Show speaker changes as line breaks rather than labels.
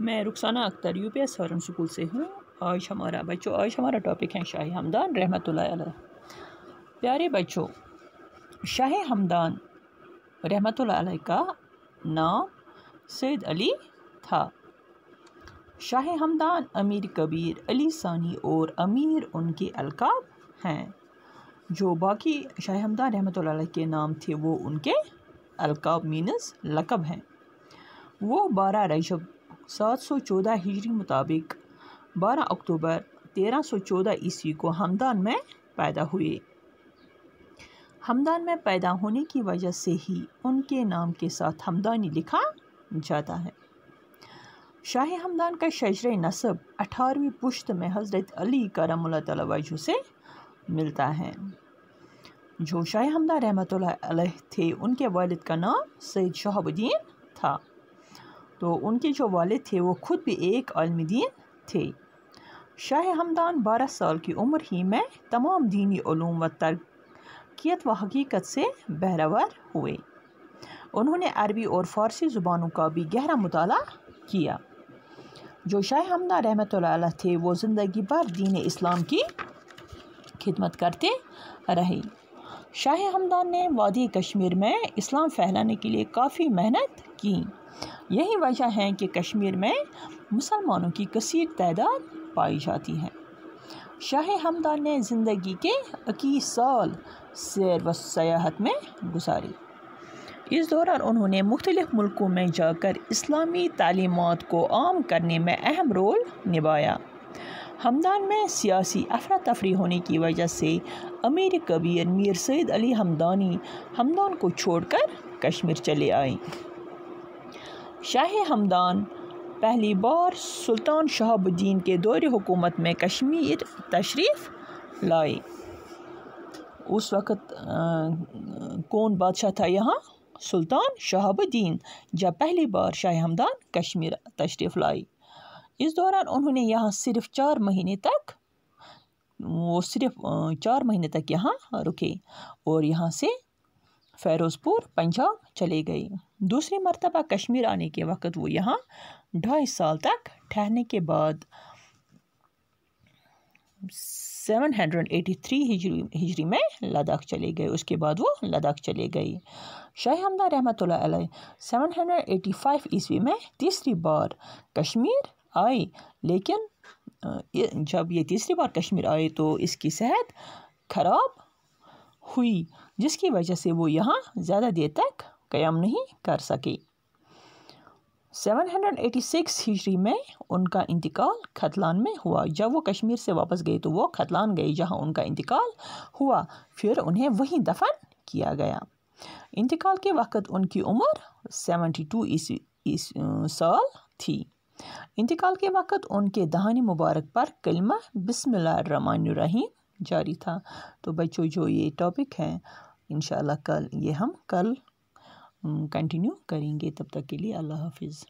मैं Rukhsana Akhtar U P S हॉरन school से हूँ आज हमारा बच्चों आज हमारा टॉपिक है शाह हमदान रहमत प्यारे बच्चों शाह हमदान रहमत का नाम सैद अली था शाह हमदान अमीर कबीर अली सानी और अमीर उनके अलकाब हैं जो बाकी शाह हमदान रहमत के नाम थे वो उनके अलकाब मीनस लकब हैं वो बारह रजब सात सौ चौदह हिजरी मुताबिक बारह अक्टूबर तेरह सौ चौदह ईस्वी को हमदान में पैदा हुए हमदान में पैदा होने की वजह से ही उनके नाम के साथ हमदानी लिखा जाता है शाह हमदान का शजर नसब अठारहवीं पुश्त में हज़रत अली करम तवजू से मिलता है जो शाह हमदान रहमत थे उनके वालिद का नाम सैद शहाबुद्दीन था तो उनके जो वाले थे वो खुद भी एक आलमी दीन थे शाह हमदान बारह साल की उम्र ही में तमाम दीनी ूम व तरकियत व हकीकत से बहरावर हुए उन्होंने अरबी और फ़ारसी ज़ुबानों का भी गहरा मताल किया जो शाह हमदान रहमत थे वो ज़िंदगी भर दीन इस्लाम की खिदमत करते रहे शाह हमदान ने वादी कश्मीर में इस्लाम फैलाने के लिए काफ़ी मेहनत की यही वजह है कि कश्मीर में मुसलमानों की कसीर तादाद पाई जाती है शाह हमदान ने ज़िंदगी के इक्कीस साल सैर व सयाहत में गुजारी इस दौरान उन्होंने मुख्तलिफ़ मुल्कों में जाकर इस्लामी तालीमत को आम करने में अहम रोल निभाया हमदान में सियासी अफरा तफरी होने की वजह से अमीर कबीर मीर सैद अली हमदानी हमदान को छोड़कर कश्मीर चले आए शाह हमदान पहली बार सुल्तान शहाबुद्दीन के दौर हुकूमत में कश्मीर तशरीफ़ लाए उस वक़्त कौन बादशाह था यहाँ सुल्तान शहाबुद्दीन जब पहली बार शाह हमदान कश्मीर तशरीफ़ लाई इस दौरान उन्होंने यहाँ सिर्फ चार महीने तक वो सिर्फ चार महीने तक यहाँ रुके और यहाँ से फ़ैरोज़पुर पंजाब चले गए दूसरी मरतबा कश्मीर आने के वक्त वो यहाँ ढाई साल तक ठहरने के बाद 783 हिजरी हिजरी में लद्दाख चले गए उसके बाद वो लद्दाख चले गए शाह हमदा रहमत सेवन हंड्रेड एटी फाइव ईस्वी में तीसरी बार कश्मीर आए लेकिन जब ये तीसरी बार कश्मीर आए तो इसकी सेहत ख़राब हुई जिसकी वजह से वो यहाँ ज़्यादा देर तक क़याम नहीं कर सके 786 हिजरी में उनका इंतकाल खतलान में हुआ जब वो कश्मीर से वापस गए तो वो खतलान गए जहाँ उनका इंतकाल हुआ फिर उन्हें वहीं दफन किया गया इंतकाल के वक़्त उनकी उम्र 72 टू साल थी इंतकाल के वक़्त उनके दहान मुबारक पर कलमा बिसमीम जारी था तो बच्चों जो ये टॉपिक है इन कल ये हम कल कंटिन्यू करेंगे तब तक के लिए अल्लाह हाफिज़